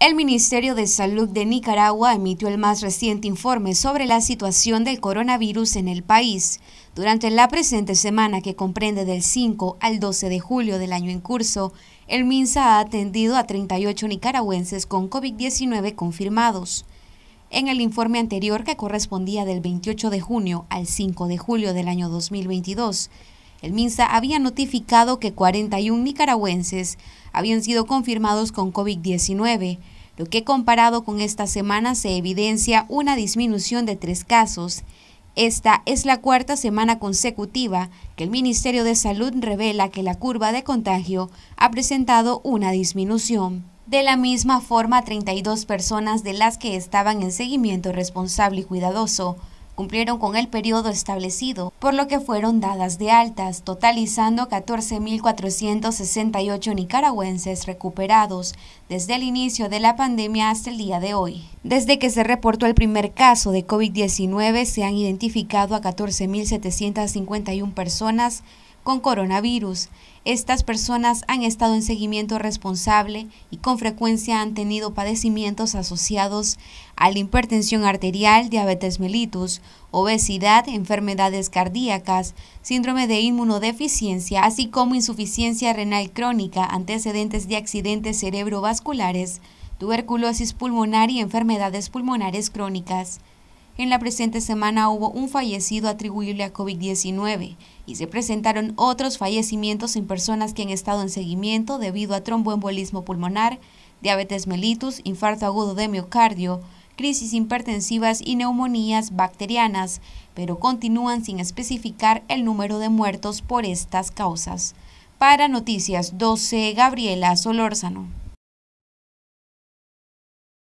El Ministerio de Salud de Nicaragua emitió el más reciente informe sobre la situación del coronavirus en el país. Durante la presente semana, que comprende del 5 al 12 de julio del año en curso, el MINSA ha atendido a 38 nicaragüenses con COVID-19 confirmados. En el informe anterior, que correspondía del 28 de junio al 5 de julio del año 2022, el MINSA había notificado que 41 nicaragüenses habían sido confirmados con COVID-19, lo que comparado con esta semana se evidencia una disminución de tres casos. Esta es la cuarta semana consecutiva que el Ministerio de Salud revela que la curva de contagio ha presentado una disminución. De la misma forma, 32 personas de las que estaban en seguimiento responsable y cuidadoso cumplieron con el periodo establecido, por lo que fueron dadas de altas, totalizando 14.468 nicaragüenses recuperados desde el inicio de la pandemia hasta el día de hoy. Desde que se reportó el primer caso de COVID-19, se han identificado a 14.751 personas con coronavirus. Estas personas han estado en seguimiento responsable y con frecuencia han tenido padecimientos asociados a la hipertensión arterial, diabetes mellitus, obesidad, enfermedades cardíacas, síndrome de inmunodeficiencia, así como insuficiencia renal crónica, antecedentes de accidentes cerebrovasculares, tuberculosis pulmonar y enfermedades pulmonares crónicas. En la presente semana hubo un fallecido atribuible a COVID-19 y se presentaron otros fallecimientos en personas que han estado en seguimiento debido a tromboembolismo pulmonar, diabetes mellitus, infarto agudo de miocardio, crisis hipertensivas y neumonías bacterianas, pero continúan sin especificar el número de muertos por estas causas. Para Noticias 12, Gabriela Solórzano.